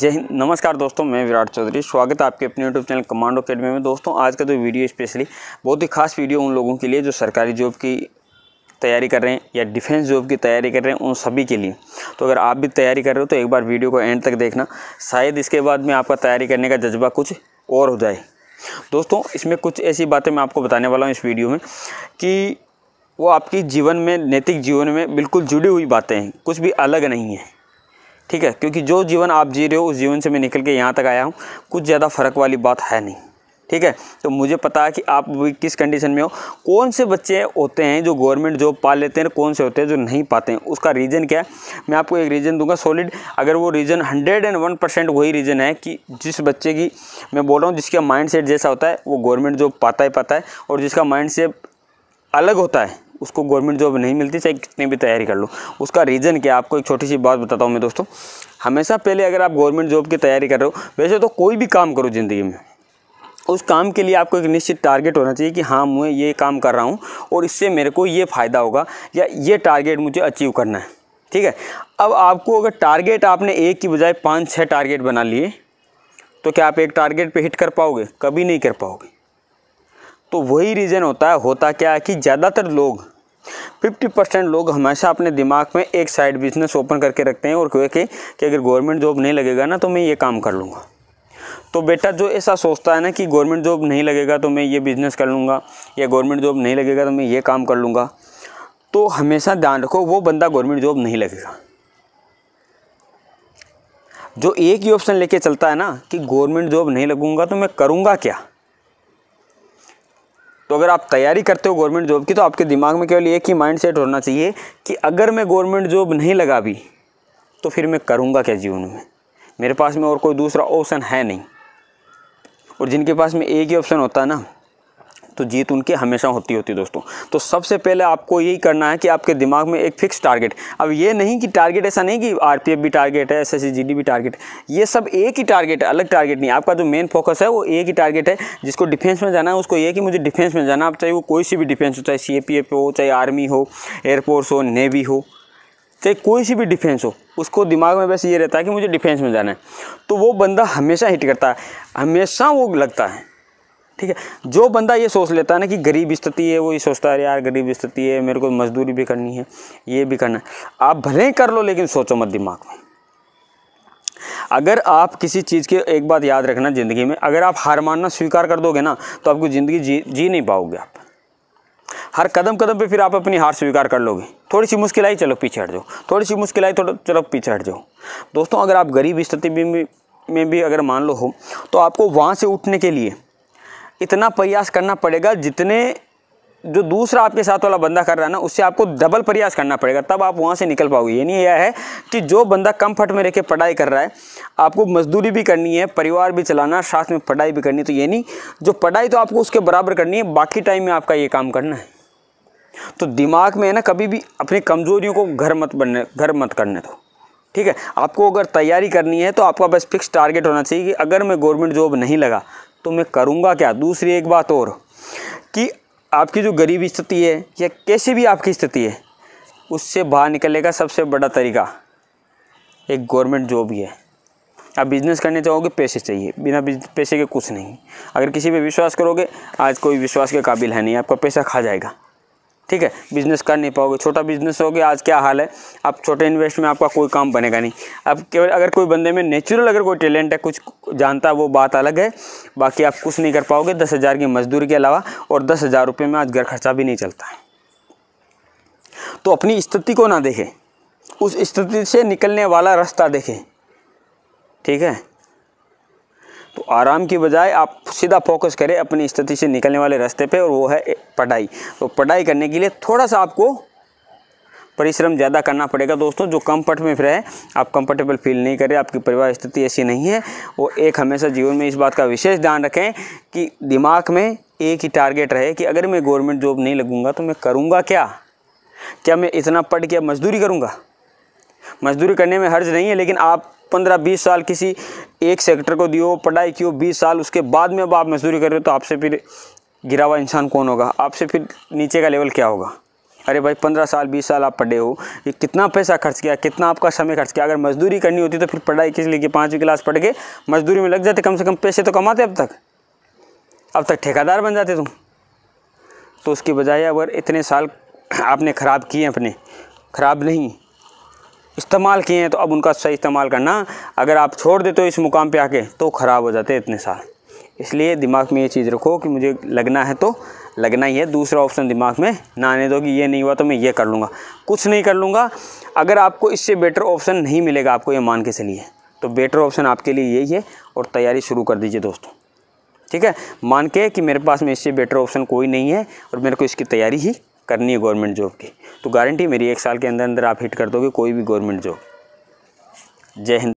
जय हिंद नमस्कार दोस्तों मैं विराट चौधरी स्वागत है आपके अपने यूट्यूब चैनल कमांडो अकेडमी में दोस्तों आज का जो तो वीडियो स्पेशली बहुत ही खास वीडियो उन लोगों के लिए जो सरकारी जॉब की तैयारी कर रहे हैं या डिफेंस जॉब की तैयारी कर रहे हैं उन सभी के लिए तो अगर आप भी तैयारी कर रहे हो तो एक बार वीडियो को एंड तक देखना शायद इसके बाद में आपका तैयारी करने का जज्बा कुछ और हो जाए दोस्तों इसमें कुछ ऐसी बातें मैं आपको बताने वाला हूँ इस वीडियो में कि वो आपकी जीवन में नैतिक जीवन में बिल्कुल जुड़ी हुई बातें हैं कुछ भी अलग नहीं है ठीक है क्योंकि जो जीवन आप जी रहे हो उस जीवन से मैं निकल के यहाँ तक आया हूँ कुछ ज़्यादा फ़र्क वाली बात है नहीं ठीक है तो मुझे पता है कि आप भी किस कंडीशन में हो कौन से बच्चे होते हैं जो गवर्नमेंट जॉब पा लेते हैं कौन से होते हैं जो नहीं पाते हैं उसका रीज़न क्या है मैं आपको एक रीज़न दूंगा सॉलिड अगर वो reason hundred and one percent वही रीज़न है कि जिस बच्चे की मैं बोल रहा हूँ जिसका माइंड सेट जैसा होता है वो गवर्नमेंट जॉब पाता ही पाता है और जिसका माइंड सेट अलग होता है उसको गवर्नमेंट जॉब नहीं मिलती चाहे कितनी भी तैयारी कर लो उसका रीज़न क्या आपको एक छोटी सी बात बताता हूँ मैं दोस्तों हमेशा पहले अगर आप गवर्नमेंट जॉब की तैयारी कर रहे हो वैसे तो कोई भी काम करो ज़िंदगी में उस काम के लिए आपको एक निश्चित टारगेट होना चाहिए कि हाँ मैं ये काम कर रहा हूँ और इससे मेरे को ये फ़ायदा होगा या ये टारगेट मुझे अचीव करना है ठीक है अब आपको अगर टारगेट आपने एक की बजाय पाँच छः टारगेट बना लिए तो क्या आप एक टारगेट पे हिट कर पाओगे कभी नहीं कर पाओगे तो वही रीज़न होता है होता क्या है कि ज़्यादातर लोग 50 परसेंट लोग हमेशा अपने दिमाग में एक साइड बिजनेस ओपन करके रखते हैं और कहे कि, कि अगर गवर्नमेंट जॉब नहीं लगेगा ना तो मैं ये काम कर लूँगा तो बेटा जो ऐसा सोचता है ना कि गवर्नमेंट जॉब नहीं लगेगा तो मैं ये बिज़नेस कर लूँगा या गवर्नमेंट जॉब नहीं लगेगा तो मैं ये काम कर लूँगा तो हमेशा ध्यान रखो वो बंदा गवर्नमेंट जॉब नहीं लगेगा जो एक ही ऑप्शन लेके चलता है ना कि गवर्नमेंट जॉब नहीं लगूंगा तो मैं करूँगा क्या तो अगर आप तैयारी करते हो गवर्नमेंट जॉब की तो आपके दिमाग में केवल एक ही माइंड सेट होना चाहिए कि अगर मैं गवर्नमेंट जॉब नहीं लगा भी तो फिर मैं करूँगा क्या जीवन में मेरे पास में और कोई दूसरा ऑप्शन है नहीं और जिनके पास में एक ही ऑप्शन होता है ना तो जीत उनकी हमेशा होती होती दोस्तों तो सबसे पहले आपको यही करना है कि आपके दिमाग में एक फिक्स टारगेट अब ये नहीं कि टारगेट ऐसा नहीं कि आर भी टारगेट है एस एस भी टारगेट ये सब एक ही टारगेट है अलग टारगेट नहीं आपका जो मेन फोकस है वो एक ही टारगेट है जिसको डिफेंस में जाना है उसको ये कि मुझे डिफेंस में जाना आप चाहे वो कोई सी भी डिफेंस हो चाहे सी हो चाहे आर्मी हो एयरफोर्स हो नेवी हो चाहे कोई सी भी डिफेंस हो उसको दिमाग में बस ये रहता है कि मुझे डिफेंस में जाना है तो वो बंदा हमेशा हिट करता है हमेशा वो लगता है ठीक है जो बंदा ये सोच लेता है ना कि गरीब स्थिति है वो ये सोचता है यार गरीब स्थिति है मेरे को मजदूरी भी करनी है ये भी करना है आप भले ही कर लो लेकिन सोचो मत दिमाग में अगर आप किसी चीज़ के एक बात याद रखना ज़िंदगी में अगर आप हार मानना स्वीकार कर दोगे ना तो आपको ज़िंदगी जी जी नहीं पाओगे आप हर कदम कदम पे फिर आप अपनी हार स्वीकार कर लोगे थोड़ी सी मुश्किल आई चलो पीछे हट जाओ थोड़ी सी मुश्किल आई थोड़ा चलो पीछे हट जाओ दोस्तों अगर आप गरीब स्थिति में भी अगर मान लो हो तो आपको वहाँ से उठने के लिए इतना प्रयास करना पड़ेगा जितने जो दूसरा आपके साथ वाला बंदा कर रहा है ना उससे आपको डबल प्रयास करना पड़ेगा तब आप वहाँ से निकल पाओगे नहीं यह है कि जो बंदा कम फट में रह पढ़ाई कर रहा है आपको मजदूरी भी करनी है परिवार भी चलाना साथ में पढ़ाई भी करनी तो तो नहीं जो पढ़ाई तो आपको उसके बराबर करनी है बाकी टाइम में आपका ये काम करना है तो दिमाग में है ना कभी भी अपनी कमज़ोरियों को घर मत बनने घर मत करने दो ठीक है आपको अगर तैयारी करनी है तो आपका बस फिक्स टारगेट होना चाहिए कि अगर मैं गवर्नमेंट जॉब नहीं लगा तो मैं करूँगा क्या दूसरी एक बात और कि आपकी जो गरीब स्थिति है या कैसे भी आपकी स्थिति है उससे बाहर निकलने का सबसे बड़ा तरीका एक गवर्नमेंट जॉब ही है आप बिज़नेस करने चाहोगे पैसे चाहिए बिना पैसे के कुछ नहीं अगर किसी पे विश्वास करोगे आज कोई विश्वास के काबिल है नहीं आपका पैसा खा जाएगा ठीक है बिजनेस कर नहीं पाओगे छोटा बिजनेस हो गया आज क्या हाल है आप छोटे इन्वेस्ट में आपका कोई काम बनेगा नहीं अब केवल अगर कोई बंदे में नेचुरल अगर कोई टैलेंट है कुछ जानता है वो बात अलग है बाकी आप कुछ नहीं कर पाओगे दस हज़ार की मजदूरी के अलावा और दस हज़ार रुपये में आज घर खर्चा भी नहीं चलता है तो अपनी स्थिति को ना देखें उस स्थिति से निकलने वाला रास्ता देखें ठीक है तो आराम की बजाय आप सीधा फोकस करें अपनी स्थिति से निकलने वाले रास्ते पे और वो है पढ़ाई तो पढ़ाई करने के लिए थोड़ा सा आपको परिश्रम ज़्यादा करना पड़ेगा दोस्तों जो कम्फर्ट में रहे आप कंफर्टेबल फील नहीं करें आपकी परिवार स्थिति ऐसी नहीं है और एक हमेशा जीवन में इस बात का विशेष ध्यान रखें कि दिमाग में एक ही टारगेट रहे कि अगर मैं गवर्नमेंट जॉब नहीं लगूंगा तो मैं करूँगा क्या क्या मैं इतना पढ़ के मजदूरी करूँगा मजदूरी करने में हर्ज नहीं है लेकिन आप पंद्रह बीस साल किसी एक सेक्टर को दियो पढ़ाई की हो बीस साल उसके बाद में अब आप मजदूरी कर रहे हो तो आपसे फिर गिरा हुआ इंसान कौन होगा आपसे फिर नीचे का लेवल क्या होगा अरे भाई पंद्रह साल बीस साल आप पढ़े हो ये कितना पैसा खर्च किया कितना आपका समय खर्च किया अगर मजदूरी करनी होती तो फिर पढ़ाई किस लिए कि पाँचवीं क्लास पढ़ के मजदूरी में लग जाते कम से कम पैसे तो कमाते अब तक अब तक ठेकेदार बन जाते तुम तो उसके बजाय अगर इतने साल आपने ख़राब किए अपने ख़राब नहीं इस्तेमाल किए हैं तो अब उनका सही इस्तेमाल करना अगर आप छोड़ देते हो इस मुकाम पे आके तो ख़राब हो जाते हैं इतने साल इसलिए दिमाग में ये चीज़ रखो कि मुझे लगना है तो लगना ही है दूसरा ऑप्शन दिमाग में ना आने दो कि ये नहीं हुआ तो मैं ये कर लूँगा कुछ नहीं कर लूँगा अगर आपको इससे बेटर ऑप्शन नहीं मिलेगा आपको ये मान के चलिए तो बेटर ऑप्शन आपके लिए यही है और तैयारी शुरू कर दीजिए दोस्तों ठीक है मान के कि मेरे पास में इससे बेटर ऑप्शन कोई नहीं है और मेरे को इसकी तैयारी ही करनी है गवर्नमेंट जॉब की तो गारंटी मेरी एक साल के अंदर अंदर आप हिट कर दोगे कोई भी गवर्नमेंट जॉब जय हिंद